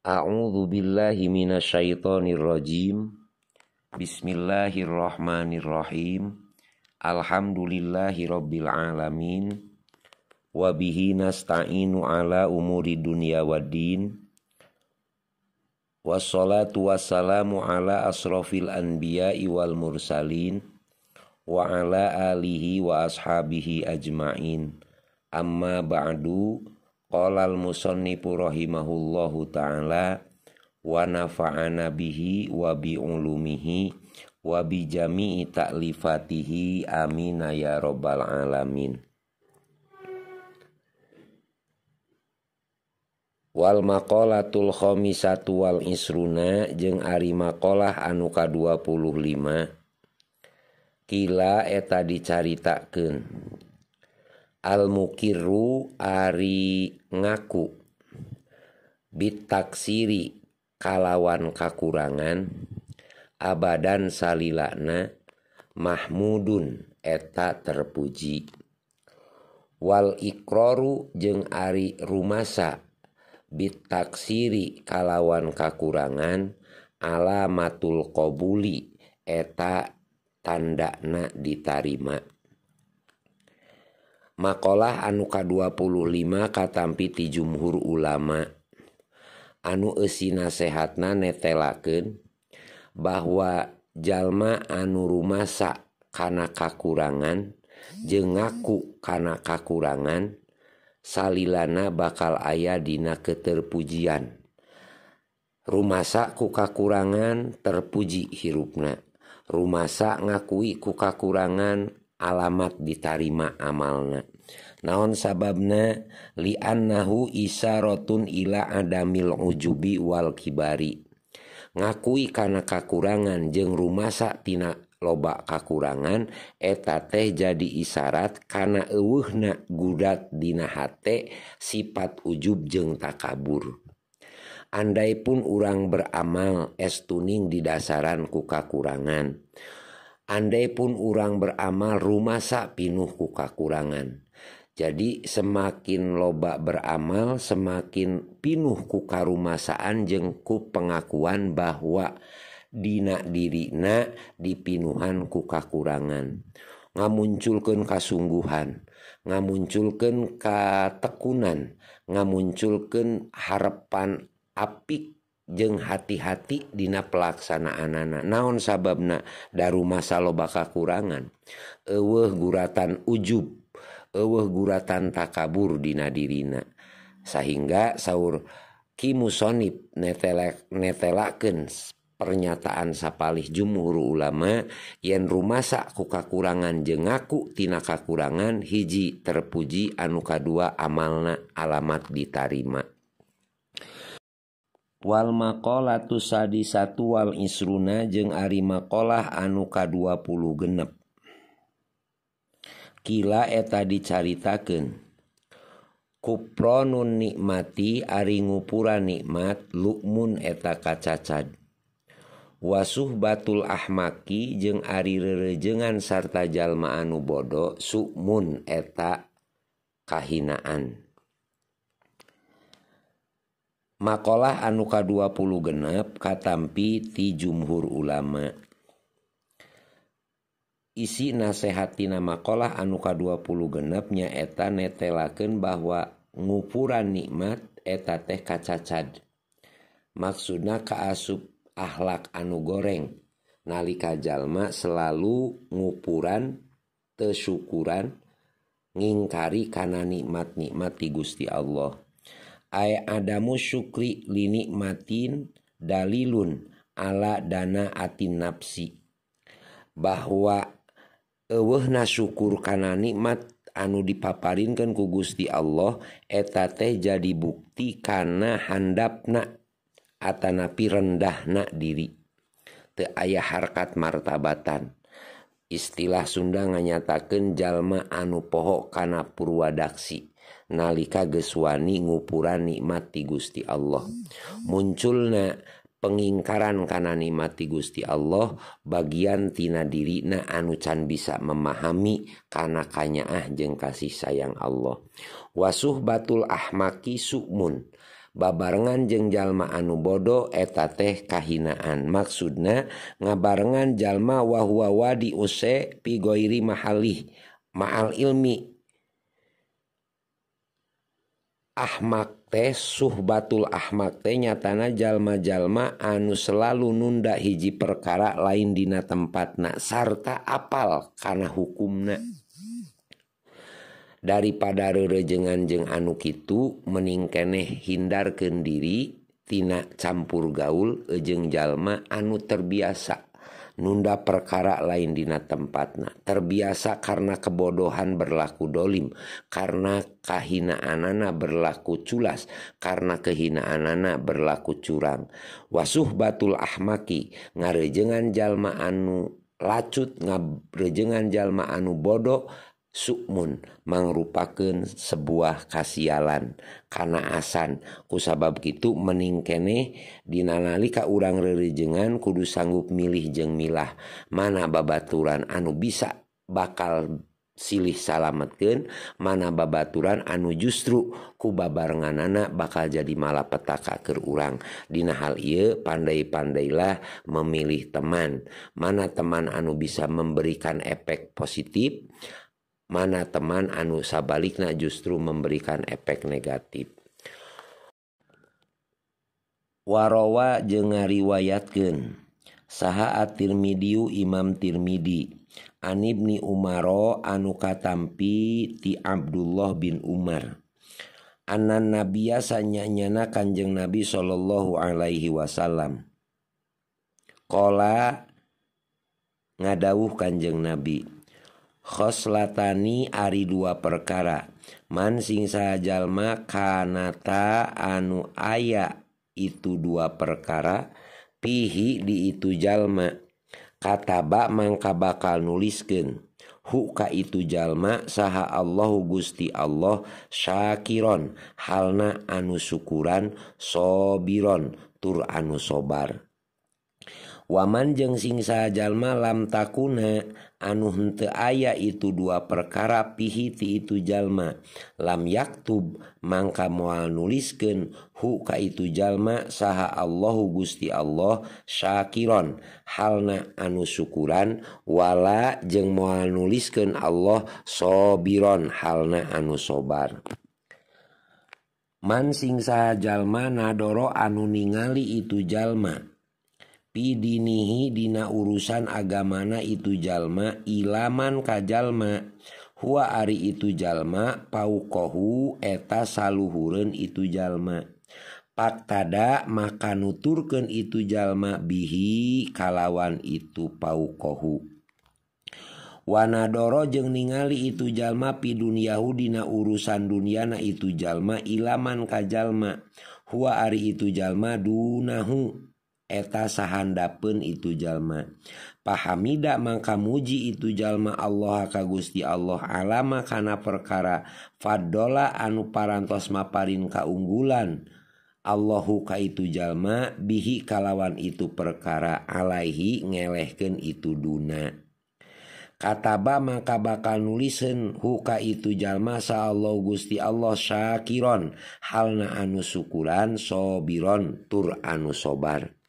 A'udzu billahi minasyaitonir rajim. Bismillahirrahmanirrahim. Alhamdulillahi rabbil alamin. Wa bihi nasta'inu ala umuri dunya waddin. Wassalatu wassalamu ala asrofil anbiya'i wal mursalin wa ala alihi wa ashabihi ajmain. Amma ba'du. Qala al-musannifu rahimahullahu ta'ala wa nafa'ana bihi wa bi ulumihi wa bi ta'lifatihi amina ya rabbal alamin. Wal maqalatul khamisatu wal isruna jeng ari maqalah anu ka-25 kila eta dicaritakeun Almukirru ari ngaku Bitaksiri kalawan kakurangan Abadan sal lakna Mahmudun eta terpuji Wal Iroru je ari Rusa Bitaksiri kalawan kakurangan alamatul qbuli eta tandakna ditarrima olah anuuka25 katampiti jumhur ulama anu esinasehatna netteken bahwa jalma anu rumahak kan kakurangan je ngakukana kakurangan salilana bakal ayah dina keterpujian Ruak kukakurangan terpuji hirupna Ruak ngakui kukakurangan, alamat ditarima amalnya naon sababnya linahu isya rotun ila Adamil jubiwal Kibari ngakui karena kakurangan jeng rumah sak Ti loba kakurangan eta teh jadi isyarat karena ehwu na gudatdina hate sifat ujub jengtaka kabur andai pun urang beramal es tuning didasaran kukakurangan untuk Andai pun orang beramal rumah sak pinuh ku kakurangan. Jadi semakin loba beramal semakin pinuh ku karumasaan jengku pengakuan bahwa dina dirina dipinuhan ku kakurangan. Ngamunculkan kasungguhan, ngamunculkan katekunan, ngamunculkan harapan apik ng hati-hatidina pelaksana anak-anak naon sababna dan rumah saloba kakurangan e guratan Uujub guratantakaabur didirina sehingga sauur Kimussoniblekkens pernyataan sapalih jumhur ulama yen rumah sak kukakurangan jengakutina kakurangan hiji terpuji anuka dua amalna alamat ditarima. Walmaqa latuadi satuwal Isruna jeung arima qlah anu ka 20 genep. Kila eta dicaritaken. Kupro nun nikmati Ariupuraura nikmat Lukmun eta kacacad. Wasuh Batul Ahmaki jeung ari rejengan sarta Jalma anubodo Sukmun eta kahinaan. Maolah anuka 20 genep katampi di jumhur ulama. Isi nasehati namaqalah anuka 20 genep nya eta netelaken bahwa ngukuran nikmat eta teh kacacad, Maksnah keasup akhlak anu goreng, nalika jalma selalu ngukuran kesyukuran ngingkari kana nikmat-nikmat di guststi Allah. Ayah Adammu sukli Linikmatin dalilun ala dana ati nafsi bahwa uh nasyukur karena nikmat anu dipaparin ke kugusti Allah eta teh jadi buktikana handapnak napi rendah nak diri The ayah harkat martaabatan Iilah Sunda nganyatakan jalma anup pohokkana pur wadakksi, nalika gesswani nguupura nikmati Gusti Allah munculnya pengingkaran kan nikmati Gusti Allah bagian Tinadiri na Anu can bisa memahami kanakanya ah jeng kasih sayang Allah wasuh Batul Ahmaki Sukmun babangan jeng Jalma Anubodo eta teh kahinaan maksudna ngabarenngan jalma wahwawa di use piggoirimahih maal ilmi yang Ahmakte Suh Batul Ahmakte nyatana jalma- Jalma anu selalu nundak hiji perkara lain dina tempatnak sarta apal karena hukumna daripadarejenganjeng anuktu meningkeneh hindar kenddiritina campur gaul ejeng Jalma anu terbiasa. nunda perkara lain dina tempatna terbiasa karena kebodohan berlaku dolim karena kahinaanana berlaku culas karena kehinaanana berlaku curang wasuh batul ahmaki ngarejengan jalma anu lacut ngarejengan jalma anu bodoh Sukmund menge merupakan sebuah kasihlan karena asan kusabab gitu meningkene dinallika urangreri jengan Kudus sanggup milih jengmilah mana bababatn anu bisa bakal silih salamet Ken mana baban anu justru kuba barengan anak bakal jadi malah petaka ke urang Dina hal ia pandai-pandailah memilih teman mana teman anu bisa memberikan efek positif untuk teman anu sabalik na justru memberikan efek negatif warowa je ngariwayat gen sahat Tirmidiu Imam Tirmidi anibni Umarro anuukampi ti Abdullah bin Umar anan nabisanyanyana Kanjeng nabi Shallallahu Alaihi Wasallam ngadauh kanjeng nabi Khslatani ari dua perkara Mansing sa jalma kanata anu aya itu dua perkara pihi di itu jalma Kat bak maka bakal nulisken Huka itu jalma saha Allah gusti Allah Shakiron halna anu syukuran sobirron tur anu sobar. Wa manjeng singsa jalma lam takuna anunte aya itu dua perkara pihiti itu jalma lam yaktub Maka muauliliskan huka itu jalma saha Allahu gusti Allah Shakiron halna anu syukuran wala jeng muauliliskan Allah sobiron halna anu sobar Man singsajallma naddoro anu ningali itu jalma pidinihi dinana urusan agamana itu jalma ilaman ka Jalma Huari itu jalma pau kohhu eta saluren itu jalma Paktada makanu turken itu jalma bihi kalawan itu pau kohhu Wandoro jeng ningali itu jalmapidiahu dina urusan duniaana itu jalma ilaman ka jalma Huari itu jalma du nahu sahhanda pun itu jalma pahamidak maka muji itu jalma Allahka Gusti Allah alama karena perkara faddola anu parasmaparin keunggulan Allahhuka itu jalma bihi kalawan itu perkara Alaihi ngelehken itu Duna kata bak maka bakal nulisen huka itu jalma sah Allah guststi Allah Shakin halna anu syukuran sobirron tur anu sobar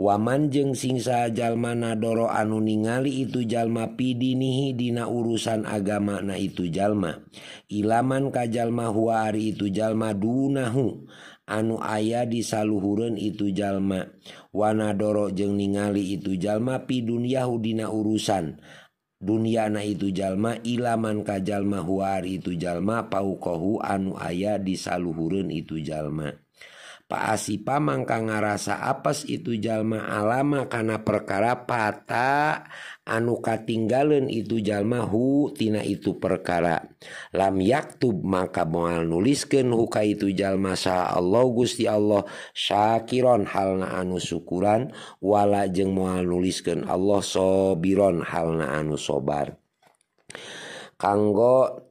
Wa manjeng singsa Jalma naddoro anuali itu jalma pidinihidinana urusan agama Nah itu jalma ilaman ka Jalma Huari itu jalma du nahhu anu ayah di saluruun itu jalma Wanadoro jengali itu jalma pi duniahu Di urusan dunia na itu jalma ilaman ka Jalma Huwar itu jalma pau kohhu anu aya di saluruun itu jalma. asi pamangka nga rasa apas itu jalma alama karena perkara patah anu katingen itu jalmahutina itu perkara lam yaktub maka mo nulisken ka itujallma sah Allah gusti Allah Shakin halnaanu syukuran wala jeng mo nulisken Allah sobirron halnaanu sobar kanggo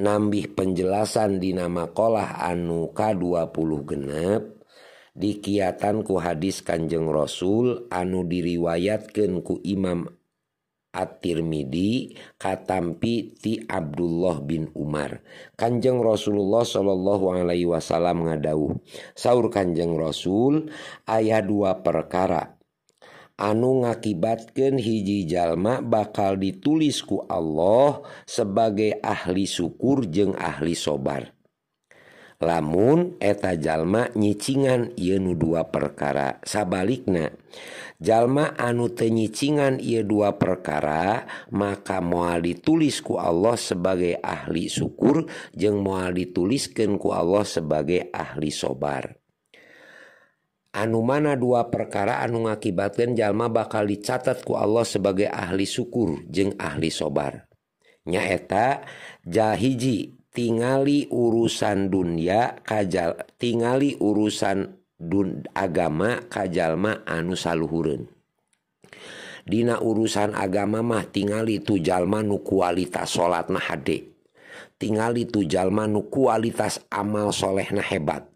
nabi penjelasan di nama kolah anu K20 genp dikiatanku hadis Kanjeng Rasul anu diriwayatatkanku Imam attirrmidi katampi ti Abdullah bin Umar Kanjeng Rasulullah Shallallahu Alaihi Wasallam mengadauh Sauur Kanjeng Rasul ayaah dua perkara. anu ngakibatkan hijijallma bakal ditulisku Allah sebagai ahli syukur jeung ahli sobar lamun eta jalma nyicingan yenu dua perkara sabaliknya jalma anu penycingan ia dua perkara maka muaal ditulisku Allah sebagai ahli syukur je muaal dituliskanku Allah sebagai ahli sobar anu mana dua perkara anu ngakibatkan jalma bakal catatku Allah sebagai ahli syukur jeung ahli sobar nyaeta jahiji tinggali urusan dunia kaj tinggali urusan agama kajjallma anu salhurun Dina urusan agama mah tinggali tu Jalma nu kualitas salat nahade tinggali tu Jalma nu kualitas amalsholeh na hebat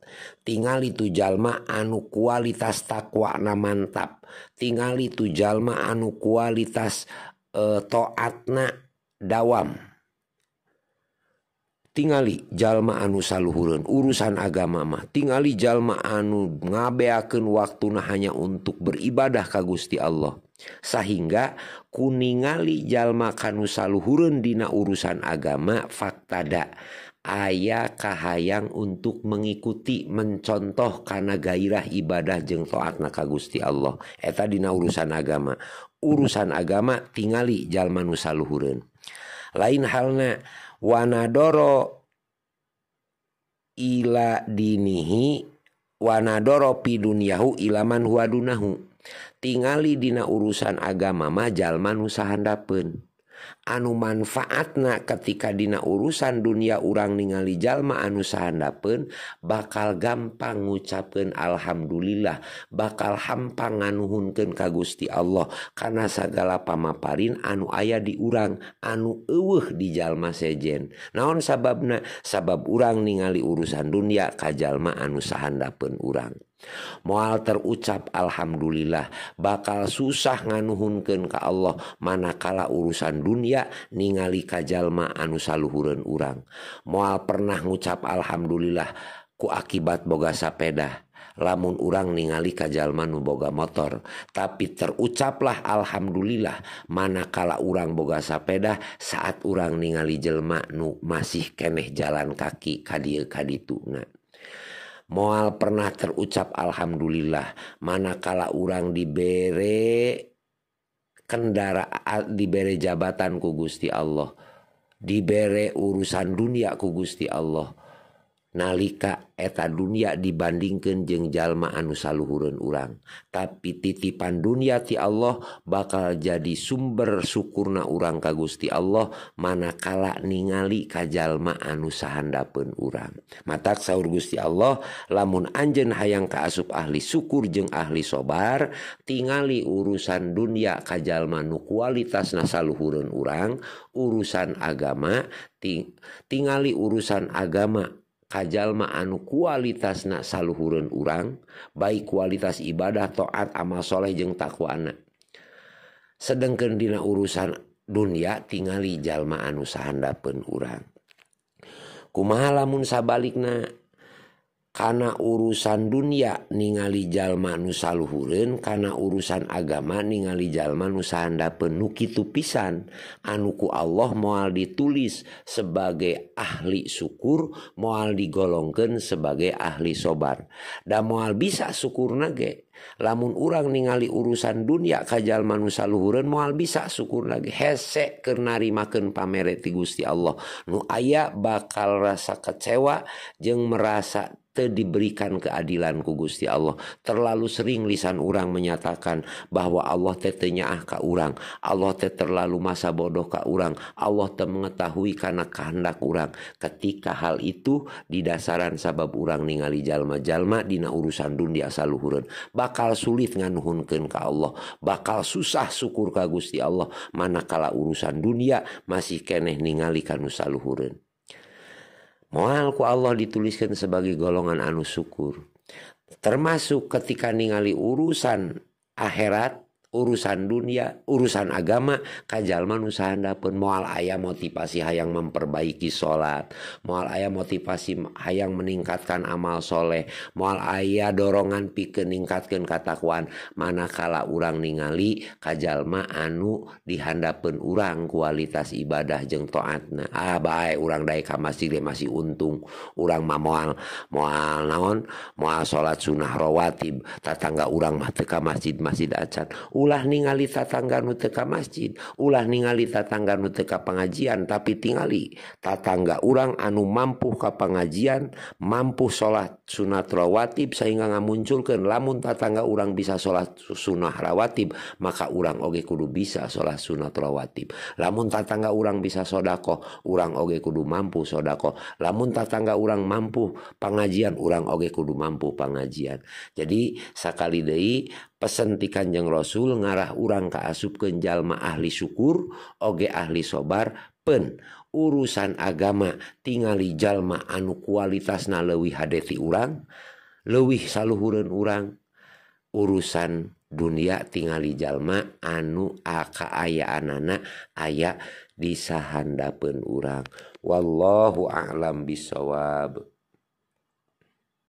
tinggal itu jalma anu kualitas takwa na mantap tinggal itu jalma anu kualitas e, eh, toatna dawam tingali jalma anu saluhurun urusan agama mah tingali jalma anu ngabeaken waktu nah hanya untuk beribadah ka Gusti Allah sehingga kuningali jalma kanu saluhurun dina urusan agama faktada ayah kahayang untuk mengikuti mencontoh karena gairah ibadah jeng toat naka Gusti Allah eta dina urusan agama urusan agama tingali jalma nusa lain halnya wanadoro ila dinihi wanadoro dunyahu ilaman huadunahu tingali dina urusan agama mah jalma nusa anu manfaatna ketika dina urusan dunia urang ningali jalma anu sahapun bakal gampang ngucapkan Alhamdulillah bakal hapang an nuhunken ka Gusti Allah karena segala pamaapain anu ayah di urang anu euh di Jalma Sejen naon sabab sabab urang ningali urusan dunia kaj jalma anu sahapun urang mual terucap Alhamdulillah bakal susah nganuhunken ke Allah manakala urusan dunia ningali Kajjallma anu salluhurun urang moal pernah ngucap Alhamdulillah ku akibat bogasa pea lamun urang ningali Kajman nu Boga motor tapi terucaplah Alhamdulillah manakala urang bogasa pea saat urang ningali jelma Nu masih keeh jalan kaki kadir kaditungan moal pernah terucap Alhamdulillah manakala urang di bere ya kendaraan diberi jabatanku Gusti Allah diberi urusan dunia ku Gusti Allah nalika eta dunia dibandingkan jeng jalmaan nusaluhurun urang tapi titi pan dunianiaati Allah bakal jadi sumberskurrna urang ka Gusti Allah manakala ningali kajlma anus sahdapun orangrang mataq sahur Gusti Allah lamun Anjen hayang ke asup ahli syukur je ahli sobar tinggali urusan dunia kajlma nu kualitas nasal Luhurun urang urusan agama tinggali urusan agama yang Ka jalmaanu kualitas na salun urang baik kualitas ibadah toat amasholeh jeng takwa sedangkendina urusan dunia tinggali jalmaanu sahanda penrang kumahalamun sabalik na karena urusan dunia ningali jalma nusaluhurun karena urusan agama ningali jalma nusahanda penuh itu pisan anuku Allah mual ditulis sebagai ahli syukur mual digolongkan sebagai ahli sobar dan mual bisa syukur nage lamun urang ningali urusan dunianya kajjalman nusa Luhurren maal bisa syukur lagi hesek kenarimak pamerti guststi Allah nu aya bakal rasa kecewa je merasa te diberikan keadilan ku guststi Allah terlalu sering lisan urang menyatakan bahwa Allah tetenya ahngka urang Allah Te terlalu masa bodoh ke urang Allah tem mengetahui karena kehendak urang ketika hal itu didasaran sabab urang ningali jalma-jalma dina urusan dunia diaal Luhurren bakal sulit nganuhunkeun ka Allah bakal susah syukur ka Gusti Allah manakala urusan dunia masih keneh ningali kanu saluhureun moal ku Allah dituliskan sebagai golongan anu syukur termasuk ketika ningali urusan akhirat urusan dunia urusan agama manusia usahanda pun mual ayah motivasi hayang memperbaiki sholat, mual ayah motivasi hayang meningkatkan amal soleh mual ayah dorongan pikir meningkatkan katakuan manakala urang ningali ma anu dihandapen urang kualitas ibadah jeng toatna ah baik urang dai ka masjid masih untung urang ma mual mual naon moal sholat sunnah rawatib tatangga urang mah teka masjid masjid acan ningali tatangganutka masjid ulah ningali tatangganutka pengajian tapi tinggali tatangga urang anu mampu ke pengajian mampu salat sunat trowaib sehingga ngamunculkan lamun tatangga urang bisa salat sunnah rawwaib maka urang oge Kudu bisa salat sunat rawwaib lamun tatangga urang bisa shodaqoh urang oge Kudu mampu shodaqoh lamun tatangga urang mampu pengajian urang oge Kudu mampu pengajian jadi Sakali Dehi pesentikan jeng Rasulul ngarah urang ka asubkenjallma ahli syukur oge ahli sobar pen urusan agama tinggali jallma anu kualitas na lewih haddefi urang lewih salren urang urusan dunia tinggali jallma anu aka aya anakanak ayayak dis sahhandpen urang wallohu alam bisawab